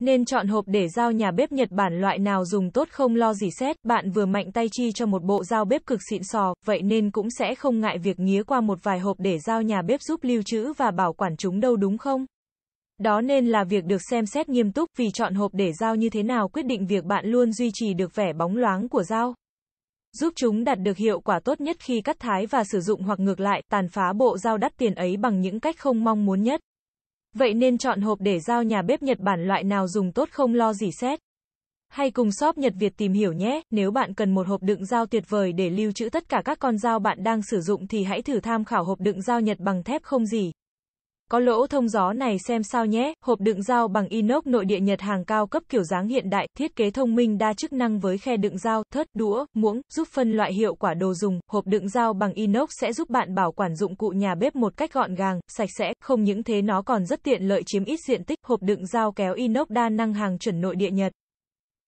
Nên chọn hộp để dao nhà bếp Nhật Bản loại nào dùng tốt không lo gì xét, bạn vừa mạnh tay chi cho một bộ dao bếp cực xịn sò, vậy nên cũng sẽ không ngại việc nghía qua một vài hộp để dao nhà bếp giúp lưu trữ và bảo quản chúng đâu đúng không? Đó nên là việc được xem xét nghiêm túc vì chọn hộp để dao như thế nào quyết định việc bạn luôn duy trì được vẻ bóng loáng của dao. Giúp chúng đạt được hiệu quả tốt nhất khi cắt thái và sử dụng hoặc ngược lại, tàn phá bộ dao đắt tiền ấy bằng những cách không mong muốn nhất. Vậy nên chọn hộp để giao nhà bếp Nhật Bản loại nào dùng tốt không lo gì xét. Hay cùng shop Nhật Việt tìm hiểu nhé, nếu bạn cần một hộp đựng dao tuyệt vời để lưu trữ tất cả các con dao bạn đang sử dụng thì hãy thử tham khảo hộp đựng dao Nhật bằng thép không gì có lỗ thông gió này xem sao nhé, hộp đựng dao bằng inox nội địa Nhật hàng cao cấp kiểu dáng hiện đại, thiết kế thông minh đa chức năng với khe đựng dao, thớt, đũa, muỗng, giúp phân loại hiệu quả đồ dùng, hộp đựng dao bằng inox sẽ giúp bạn bảo quản dụng cụ nhà bếp một cách gọn gàng, sạch sẽ, không những thế nó còn rất tiện lợi chiếm ít diện tích, hộp đựng dao kéo inox đa năng hàng chuẩn nội địa Nhật.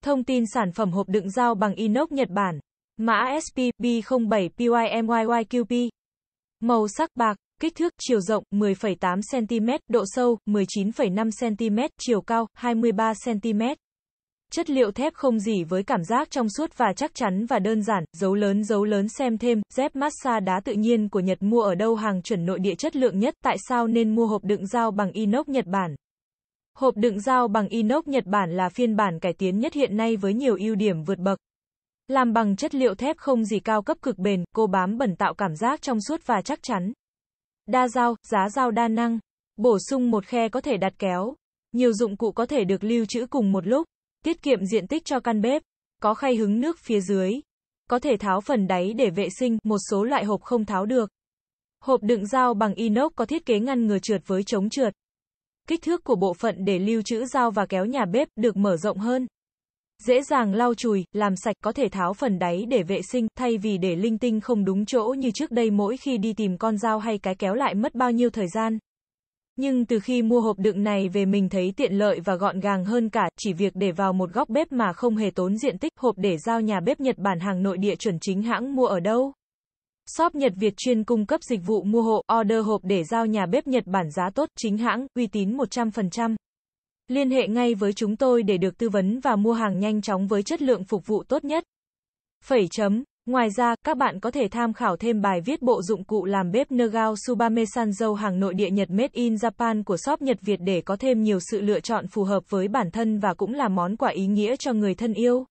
Thông tin sản phẩm hộp đựng dao bằng inox Nhật Bản. Mã spb 07 pymyyqp Màu sắc bạc. Kích thước, chiều rộng 10,8cm, độ sâu 19,5cm, chiều cao 23cm. Chất liệu thép không dỉ với cảm giác trong suốt và chắc chắn và đơn giản, dấu lớn dấu lớn xem thêm, dép massage đá tự nhiên của Nhật mua ở đâu hàng chuẩn nội địa chất lượng nhất, tại sao nên mua hộp đựng dao bằng inox Nhật Bản? Hộp đựng dao bằng inox Nhật Bản là phiên bản cải tiến nhất hiện nay với nhiều ưu điểm vượt bậc. Làm bằng chất liệu thép không gì cao cấp cực bền, cô bám bẩn tạo cảm giác trong suốt và chắc chắn. Đa dao, giá dao đa năng. Bổ sung một khe có thể đặt kéo. Nhiều dụng cụ có thể được lưu trữ cùng một lúc. Tiết kiệm diện tích cho căn bếp. Có khay hứng nước phía dưới. Có thể tháo phần đáy để vệ sinh, một số loại hộp không tháo được. Hộp đựng dao bằng inox có thiết kế ngăn ngừa trượt với chống trượt. Kích thước của bộ phận để lưu trữ dao và kéo nhà bếp được mở rộng hơn dễ dàng lau chùi, làm sạch, có thể tháo phần đáy để vệ sinh, thay vì để linh tinh không đúng chỗ như trước đây mỗi khi đi tìm con dao hay cái kéo lại mất bao nhiêu thời gian. Nhưng từ khi mua hộp đựng này về mình thấy tiện lợi và gọn gàng hơn cả, chỉ việc để vào một góc bếp mà không hề tốn diện tích, hộp để giao nhà bếp Nhật Bản hàng nội địa chuẩn chính hãng mua ở đâu. Shop Nhật Việt chuyên cung cấp dịch vụ mua hộ, order hộp để giao nhà bếp Nhật Bản giá tốt, chính hãng, uy tín 100%. Liên hệ ngay với chúng tôi để được tư vấn và mua hàng nhanh chóng với chất lượng phục vụ tốt nhất. Phẩy chấm. Ngoài ra, các bạn có thể tham khảo thêm bài viết bộ dụng cụ làm bếp Nergao Subame Sanzo hàng nội địa Nhật Made in Japan của shop Nhật Việt để có thêm nhiều sự lựa chọn phù hợp với bản thân và cũng là món quà ý nghĩa cho người thân yêu.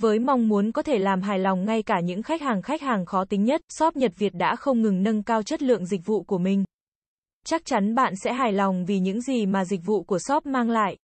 Với mong muốn có thể làm hài lòng ngay cả những khách hàng khách hàng khó tính nhất, shop Nhật Việt đã không ngừng nâng cao chất lượng dịch vụ của mình. Chắc chắn bạn sẽ hài lòng vì những gì mà dịch vụ của shop mang lại.